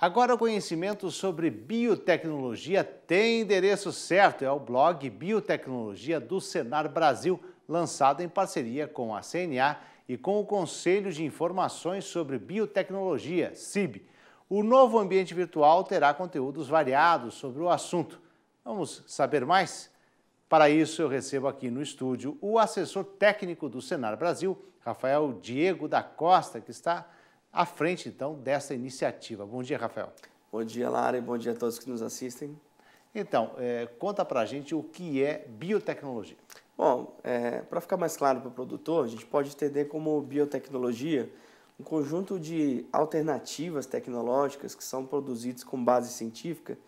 Agora o conhecimento sobre biotecnologia tem endereço certo, é o blog Biotecnologia do Senar Brasil, lançado em parceria com a CNA e com o Conselho de Informações sobre Biotecnologia, CIB. O novo ambiente virtual terá conteúdos variados sobre o assunto. Vamos saber mais? Para isso, eu recebo aqui no estúdio o assessor técnico do Senar Brasil, Rafael Diego da Costa, que está à frente, então, dessa iniciativa. Bom dia, Rafael. Bom dia, Lara, e bom dia a todos que nos assistem. Então, é, conta para a gente o que é biotecnologia. Bom, é, para ficar mais claro para o produtor, a gente pode entender como biotecnologia um conjunto de alternativas tecnológicas que são produzidas com base científica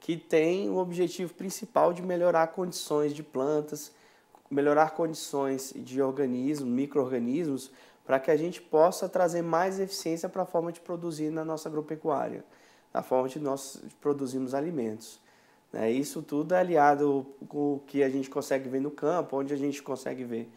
que tem o objetivo principal de melhorar condições de plantas, melhorar condições de organismos, micro-organismos, para que a gente possa trazer mais eficiência para a forma de produzir na nossa agropecuária, na forma de nós produzirmos alimentos. Né? Isso tudo é aliado com o que a gente consegue ver no campo, onde a gente consegue ver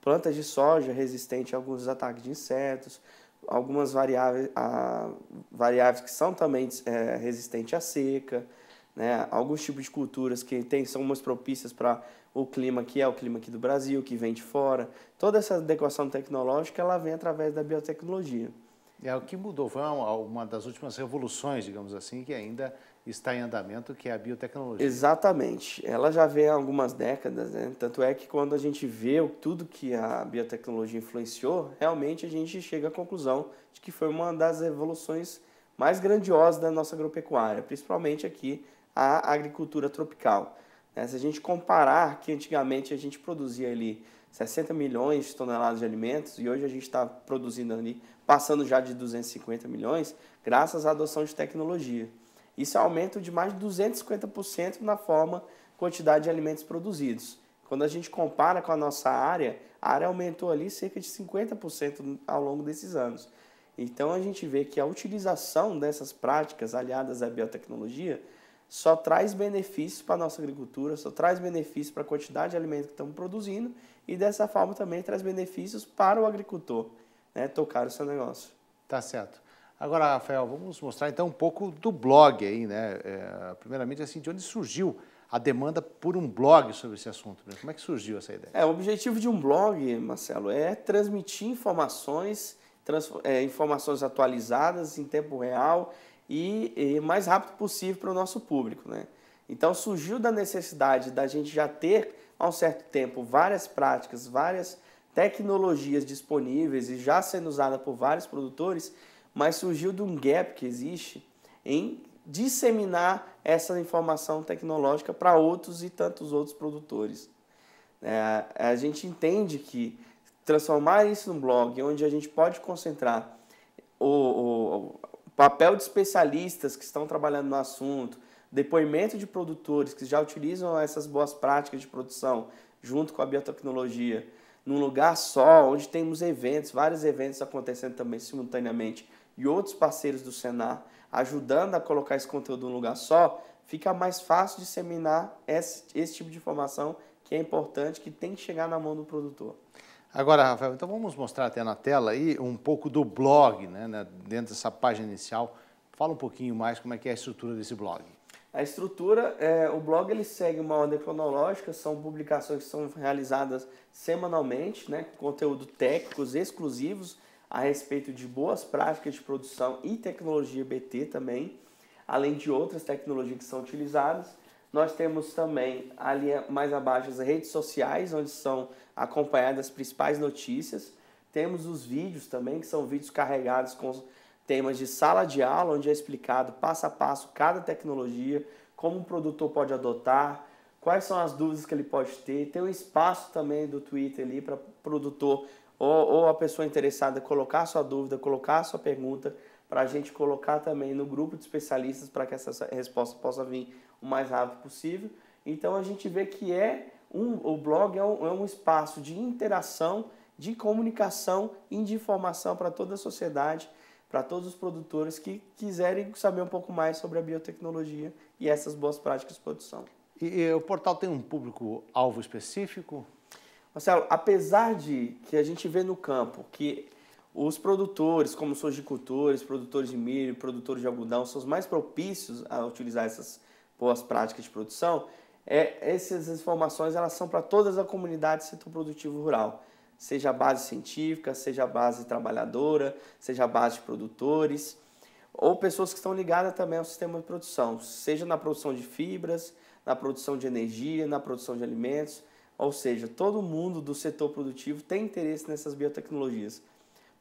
plantas de soja resistente a alguns ataques de insetos, algumas variáveis, ah, variáveis que são também é, resistentes à seca né? Alguns tipos de culturas que tem, são mais propícias para o clima que é o clima aqui do Brasil, que vem de fora. Toda essa adequação tecnológica ela vem através da biotecnologia. É o que mudou, foi uma, das últimas revoluções, digamos assim, que ainda está em andamento, que é a biotecnologia. Exatamente. Ela já vem há algumas décadas, né? Tanto é que quando a gente vê tudo que a biotecnologia influenciou, realmente a gente chega à conclusão de que foi uma das revoluções mais grandiosas da nossa agropecuária, principalmente aqui a agricultura tropical. Né? Se a gente comparar que antigamente a gente produzia ali 60 milhões de toneladas de alimentos e hoje a gente está produzindo ali, passando já de 250 milhões, graças à adoção de tecnologia. Isso é um aumento de mais de 250% na forma quantidade de alimentos produzidos. Quando a gente compara com a nossa área, a área aumentou ali cerca de 50% ao longo desses anos. Então a gente vê que a utilização dessas práticas aliadas à biotecnologia só traz benefícios para a nossa agricultura, só traz benefícios para a quantidade de alimento que estamos produzindo e dessa forma também traz benefícios para o agricultor, né, tocar o seu negócio. Tá certo. Agora, Rafael, vamos mostrar então um pouco do blog aí, né? É, primeiramente, assim, de onde surgiu a demanda por um blog sobre esse assunto? Né? Como é que surgiu essa ideia? É, o objetivo de um blog, Marcelo, é transmitir informações, trans, é, informações atualizadas em tempo real, e, e mais rápido possível para o nosso público. Né? Então surgiu da necessidade da gente já ter há um certo tempo várias práticas, várias tecnologias disponíveis e já sendo usada por vários produtores, mas surgiu de um gap que existe em disseminar essa informação tecnológica para outros e tantos outros produtores. É, a gente entende que transformar isso num blog, onde a gente pode concentrar o, o papel de especialistas que estão trabalhando no assunto, depoimento de produtores que já utilizam essas boas práticas de produção junto com a biotecnologia num lugar só, onde temos eventos, vários eventos acontecendo também simultaneamente e outros parceiros do Senar ajudando a colocar esse conteúdo num lugar só, fica mais fácil disseminar esse, esse tipo de informação que é importante, que tem que chegar na mão do produtor. Agora, Rafael, então vamos mostrar até na tela aí um pouco do blog, né, né, dentro dessa página inicial. Fala um pouquinho mais como é que é a estrutura desse blog. A estrutura, é, o blog ele segue uma ordem cronológica, são publicações que são realizadas semanalmente, né, com conteúdo técnicos exclusivos a respeito de boas práticas de produção e tecnologia BT também, além de outras tecnologias que são utilizadas. Nós temos também ali mais abaixo as redes sociais, onde são acompanhadas as principais notícias. Temos os vídeos também, que são vídeos carregados com temas de sala de aula, onde é explicado passo a passo cada tecnologia, como o produtor pode adotar, quais são as dúvidas que ele pode ter. Tem um espaço também do Twitter ali para produtor ou, ou a pessoa interessada colocar sua dúvida, colocar sua pergunta para a gente colocar também no grupo de especialistas para que essa resposta possa vir o mais rápido possível. Então a gente vê que é um, o blog é um, é um espaço de interação, de comunicação e de informação para toda a sociedade, para todos os produtores que quiserem saber um pouco mais sobre a biotecnologia e essas boas práticas de produção. E, e o portal tem um público-alvo específico? Marcelo, apesar de que a gente vê no campo que os produtores, como os sojicultores, produtores de milho, produtores de algodão, são os mais propícios a utilizar essas boas práticas de produção. É, essas informações elas são para todas a comunidade do setor produtivo rural, seja a base científica, seja a base trabalhadora, seja a base de produtores, ou pessoas que estão ligadas também ao sistema de produção, seja na produção de fibras, na produção de energia, na produção de alimentos, ou seja, todo mundo do setor produtivo tem interesse nessas biotecnologias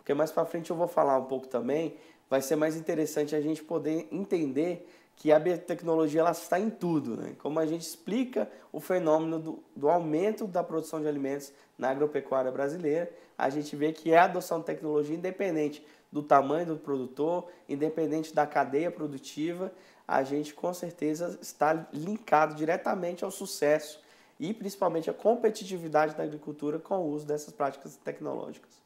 porque mais para frente eu vou falar um pouco também, vai ser mais interessante a gente poder entender que a biotecnologia ela está em tudo, né? Como a gente explica o fenômeno do, do aumento da produção de alimentos na agropecuária brasileira, a gente vê que é a adoção de tecnologia independente do tamanho do produtor, independente da cadeia produtiva, a gente com certeza está linkado diretamente ao sucesso e principalmente à competitividade da agricultura com o uso dessas práticas tecnológicas.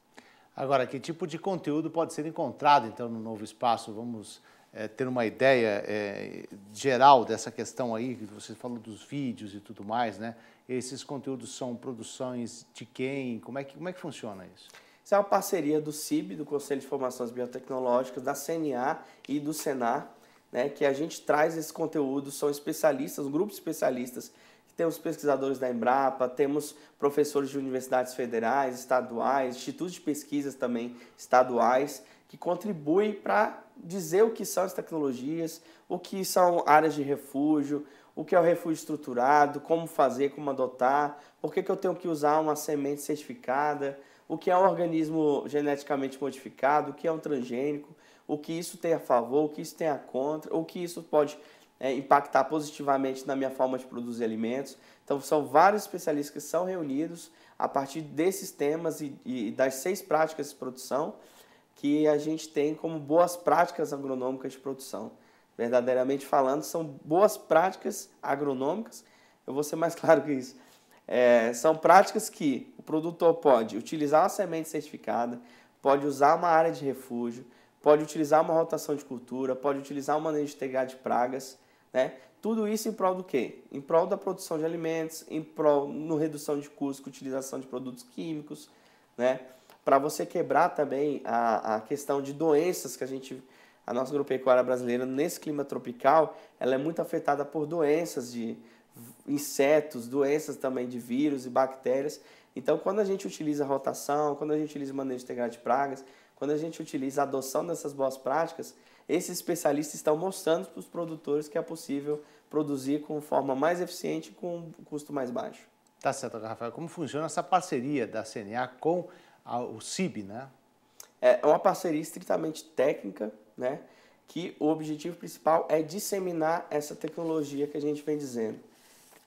Agora, que tipo de conteúdo pode ser encontrado, então, no novo espaço? Vamos é, ter uma ideia é, geral dessa questão aí, que você falou dos vídeos e tudo mais, né? Esses conteúdos são produções de quem? Como é que, como é que funciona isso? Isso é uma parceria do CIB, do Conselho de Formações Biotecnológicas, da CNA e do Senar, né, que a gente traz esse conteúdo, são especialistas, um especialistas temos pesquisadores da Embrapa, temos professores de universidades federais, estaduais, institutos de pesquisas também estaduais, que contribuem para dizer o que são as tecnologias, o que são áreas de refúgio, o que é o refúgio estruturado, como fazer, como adotar, por que, que eu tenho que usar uma semente certificada, o que é um organismo geneticamente modificado, o que é um transgênico, o que isso tem a favor, o que isso tem a contra, o que isso pode é, impactar positivamente na minha forma de produzir alimentos. Então, são vários especialistas que são reunidos a partir desses temas e, e das seis práticas de produção que a gente tem como boas práticas agronômicas de produção. Verdadeiramente falando, são boas práticas agronômicas. Eu vou ser mais claro que isso. É, são práticas que o produtor pode utilizar a semente certificada, pode usar uma área de refúgio, pode utilizar uma rotação de cultura, pode utilizar maneira manejo integrado de pragas, né? Tudo isso em prol do quê? Em prol da produção de alimentos, em prol no redução de custos utilização de produtos químicos, né? Para você quebrar também a, a questão de doenças que a gente, a nossa agropecuária brasileira nesse clima tropical, ela é muito afetada por doenças de insetos, doenças também de vírus e bactérias. Então, quando a gente utiliza rotação, quando a gente utiliza manejo integrado de pragas, quando a gente utiliza a adoção dessas boas práticas, esses especialistas estão mostrando para os produtores que é possível produzir com forma mais eficiente com um custo mais baixo. Tá certo, Rafael. Como funciona essa parceria da CNA com a, o CIB, né? É, é uma parceria estritamente técnica, né? Que o objetivo principal é disseminar essa tecnologia que a gente vem dizendo.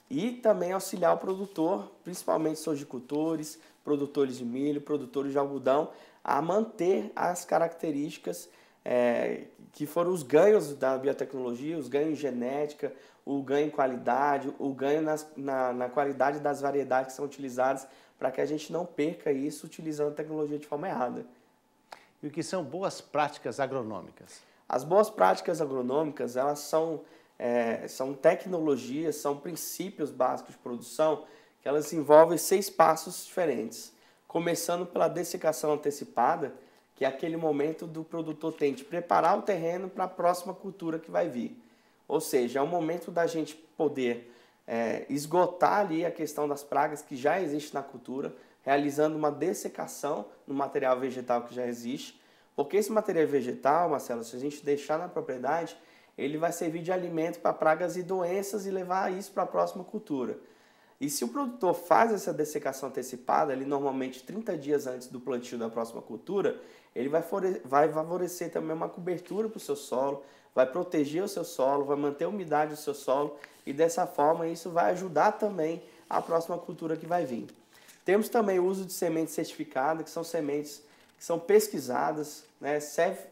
E também auxiliar o produtor, principalmente sojicultores, produtores de milho, produtores de algodão, a manter as características é, que foram os ganhos da biotecnologia, os ganhos em genética, o ganho em qualidade, o ganho nas, na, na qualidade das variedades que são utilizadas, para que a gente não perca isso utilizando a tecnologia de forma errada. E o que são boas práticas agronômicas? As boas práticas agronômicas, elas são, é, são tecnologias, são princípios básicos de produção que elas envolvem seis passos diferentes. Começando pela dessecação antecipada, que é aquele momento do produtor tem de preparar o terreno para a próxima cultura que vai vir. Ou seja, é o momento da gente poder é, esgotar ali a questão das pragas que já existe na cultura, realizando uma dessecação no material vegetal que já existe, porque esse material vegetal, Marcelo, se a gente deixar na propriedade, ele vai servir de alimento para pragas e doenças e levar isso para a próxima cultura. E se o produtor faz essa dessecação antecipada, ele normalmente 30 dias antes do plantio da próxima cultura, ele vai, vai favorecer também uma cobertura para o seu solo, vai proteger o seu solo, vai manter a umidade do seu solo e dessa forma isso vai ajudar também a próxima cultura que vai vir. Temos também o uso de sementes certificadas, que são sementes que são pesquisadas, né?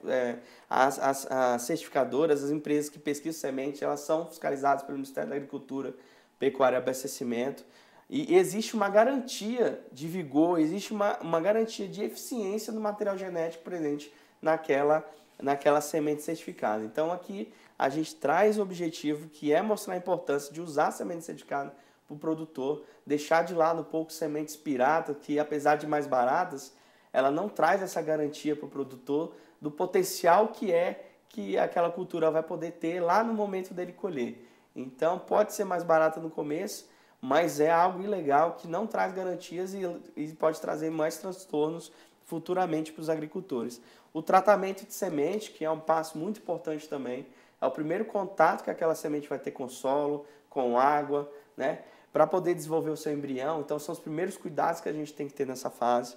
É, as, as, as certificadoras, as empresas que pesquisam sementes, elas são fiscalizadas pelo Ministério da Agricultura pecuária e abastecimento. E existe uma garantia de vigor, existe uma, uma garantia de eficiência do material genético presente naquela, naquela semente certificada. Então aqui a gente traz o objetivo que é mostrar a importância de usar a semente certificada para o produtor, deixar de lado um pouco sementes pirata, que apesar de mais baratas, ela não traz essa garantia para o produtor do potencial que é que aquela cultura vai poder ter lá no momento dele colher. Então pode ser mais barata no começo, mas é algo ilegal que não traz garantias e, e pode trazer mais transtornos futuramente para os agricultores. O tratamento de semente, que é um passo muito importante também, é o primeiro contato que aquela semente vai ter com solo, com água, né? Para poder desenvolver o seu embrião. Então, são os primeiros cuidados que a gente tem que ter nessa fase.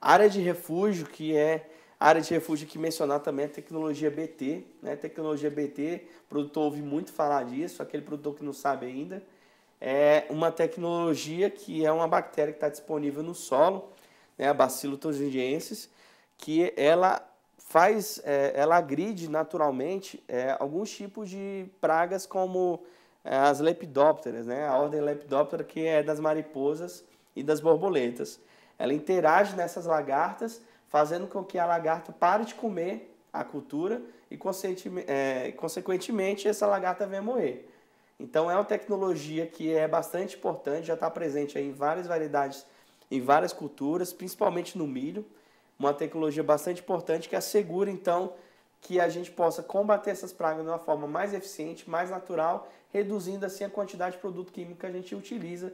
área de refúgio, que é área de refúgio que mencionar também é tecnologia BT, né? Tecnologia BT, o produtor ouve muito falar disso, aquele produtor que não sabe ainda. É uma tecnologia que é uma bactéria que está disponível no solo, né? A Bacillus thuringiensis, que ela faz, é, ela agride naturalmente é, alguns tipos de pragas como é, as lepidópteras, né? A ordem lepidóptera que é das mariposas e das borboletas. Ela interage nessas lagartas fazendo com que a lagarta pare de comer a cultura e, é, consequentemente, essa lagarta venha morrer. Então, é uma tecnologia que é bastante importante, já está presente em várias variedades, em várias culturas, principalmente no milho. Uma tecnologia bastante importante que assegura, então, que a gente possa combater essas pragas de uma forma mais eficiente, mais natural, reduzindo assim a quantidade de produto químico que a gente utiliza,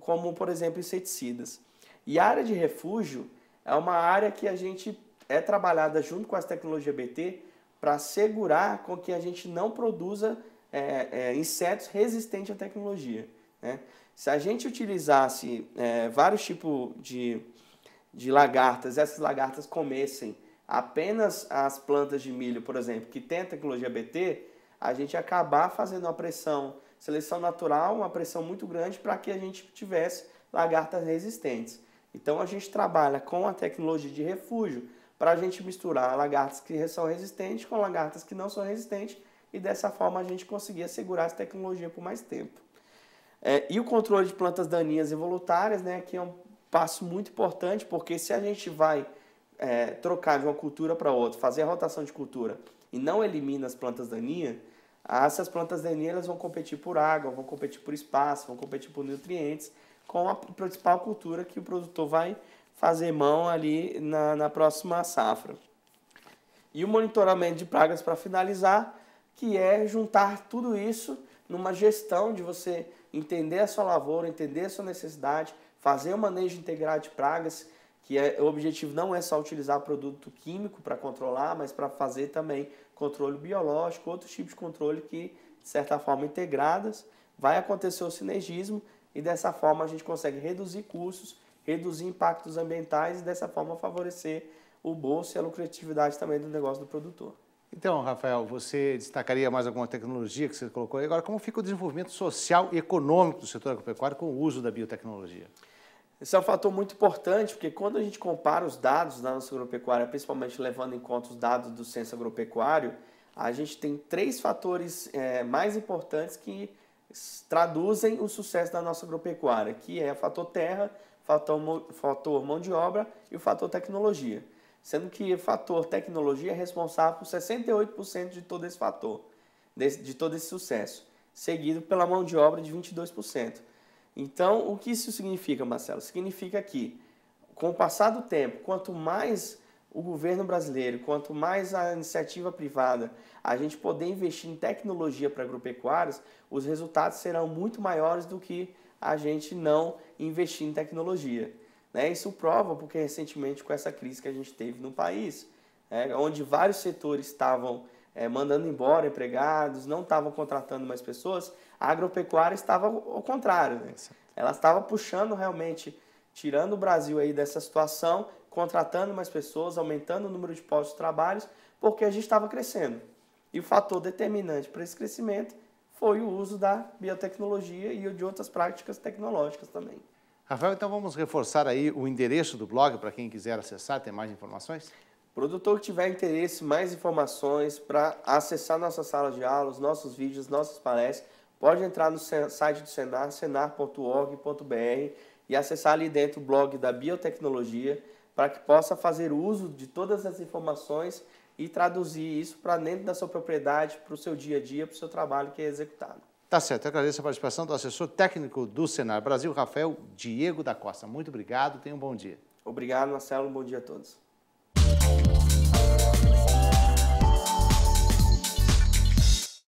como por exemplo inseticidas. E a área de refúgio é uma área que a gente é trabalhada junto com as tecnologias BT para assegurar com que a gente não produza é, é, insetos resistentes à tecnologia. Né? Se a gente utilizasse é, vários tipos de, de lagartas, essas lagartas comessem apenas as plantas de milho, por exemplo, que tem a tecnologia BT, a gente acabar fazendo uma pressão, seleção natural, uma pressão muito grande para que a gente tivesse lagartas resistentes. Então a gente trabalha com a tecnologia de refúgio para a gente misturar lagartas que são resistentes com lagartas que não são resistentes e dessa forma a gente conseguir assegurar essa tecnologia por mais tempo. É, e o controle de plantas daninhas e voluntárias, né, que é um passo muito importante, porque se a gente vai é, trocar de uma cultura para outra, fazer a rotação de cultura e não elimina as plantas daninhas, essas plantas daninhas vão competir por água, vão competir por espaço, vão competir por nutrientes com a principal cultura que o produtor vai fazer mão ali na, na próxima safra. E o monitoramento de pragas para finalizar, que é juntar tudo isso numa gestão de você entender a sua lavoura, entender a sua necessidade, fazer o manejo integrado de pragas, que é, o objetivo não é só utilizar produto químico para controlar, mas para fazer também controle biológico, outros tipos de controle que, de certa forma, integradas. Vai acontecer o sinergismo e dessa forma a gente consegue reduzir custos, reduzir impactos ambientais e dessa forma favorecer o bolso e a lucratividade também do negócio do produtor. Então, Rafael, você destacaria mais alguma tecnologia que você colocou aí? Agora, como fica o desenvolvimento social e econômico do setor agropecuário com o uso da biotecnologia? Esse é um fator muito importante, porque quando a gente compara os dados da nossa agropecuária, principalmente levando em conta os dados do censo agropecuário, a gente tem três fatores é, mais importantes que traduzem o sucesso da nossa agropecuária, que é o fator terra, fator, fator mão de obra e o fator tecnologia. Sendo que o fator tecnologia é responsável por 68% de todo esse fator, de todo esse sucesso, seguido pela mão de obra de 22%. Então, o que isso significa, Marcelo? Significa que, com o passar do tempo, quanto mais o governo brasileiro, quanto mais a iniciativa privada, a gente poder investir em tecnologia para agropecuários, os resultados serão muito maiores do que a gente não investir em tecnologia. Né? Isso prova, porque recentemente com essa crise que a gente teve no país, né? onde vários setores estavam é, mandando embora empregados, não estavam contratando mais pessoas, a agropecuária estava ao contrário. Né? Ela estava puxando realmente, tirando o Brasil aí dessa situação contratando mais pessoas, aumentando o número de postos de trabalho, porque a gente estava crescendo. E o fator determinante para esse crescimento foi o uso da biotecnologia e de outras práticas tecnológicas também. Rafael, então vamos reforçar aí o endereço do blog para quem quiser acessar, ter mais informações? Produtor que tiver interesse, mais informações para acessar nossas salas de aulas, nossos vídeos, nossas palestras, pode entrar no site do Senar, senar.org.br e acessar ali dentro o blog da biotecnologia para que possa fazer uso de todas as informações e traduzir isso para dentro da sua propriedade, para o seu dia a dia, para o seu trabalho que é executado. Tá certo, eu agradeço a participação do assessor técnico do Senar Brasil, Rafael Diego da Costa. Muito obrigado, tenha um bom dia. Obrigado, Marcelo, bom dia a todos.